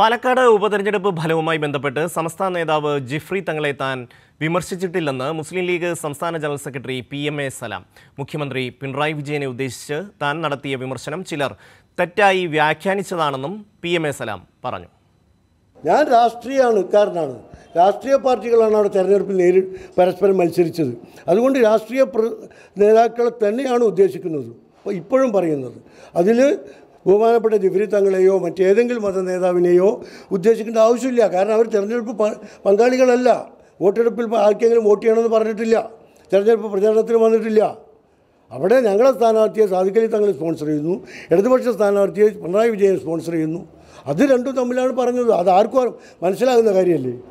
പാലക്കാട് ഉപതെരഞ്ഞെടുപ്പ് ഫലവുമായി ബന്ധപ്പെട്ട് സംസ്ഥാന നേതാവ് ജിഫ്രി തങ്ങളെ താൻ വിമർശിച്ചിട്ടില്ലെന്ന് മുസ്ലിം ലീഗ് സംസ്ഥാന ജനറൽ സെക്രട്ടറി പി എം എ സലാം മുഖ്യമന്ത്രി പിണറായി വിജയനെ ഉദ്ദേശിച്ച് താൻ നടത്തിയ വിമർശനം ചിലർ തെറ്റായി വ്യാഖ്യാനിച്ചതാണെന്നും പി എം എ സലാം പറഞ്ഞു ഞാൻ രാഷ്ട്രീയ അണുക്കാരനാണ് രാഷ്ട്രീയ പാർട്ടികളാണ് അവിടെ തെരഞ്ഞെടുപ്പിൽ നേരി പരസ്പരം മത്സരിച്ചത് അതുകൊണ്ട് രാഷ്ട്രീയ നേതാക്കളെ തന്നെയാണ് ഉദ്ദേശിക്കുന്നത് ഇപ്പോഴും പറയുന്നത് അതിൽ ബഹുമാനപ്പെട്ട ജുഫരി തങ്ങളെയോ മറ്റേതെങ്കിലും മത നേതാവിനെയോ ഉദ്ദേശിക്കേണ്ട ആവശ്യമില്ല കാരണം അവർ തിരഞ്ഞെടുപ്പ് പങ്കാളികളല്ല വോട്ടെടുപ്പിൽ ആർക്കെങ്കിലും വോട്ട് ചെയ്യണമെന്ന് പറഞ്ഞിട്ടില്ല തിരഞ്ഞെടുപ്പ് പ്രചാരണത്തിന് വന്നിട്ടില്ല അവിടെ ഞങ്ങളെ സ്ഥാനാർത്ഥിയെ സാധിക്കലി തങ്ങൾ സ്പോൺസർ ചെയ്യുന്നു ഇടതുപക്ഷ സ്ഥാനാർത്ഥിയെ പിണറായി വിജയൻ സ്പോൺസർ ചെയ്യുന്നു അത് രണ്ടും തമ്മിലാണ് പറഞ്ഞത് അത് ആർക്കും മനസ്സിലാകുന്ന കാര്യമല്ലേ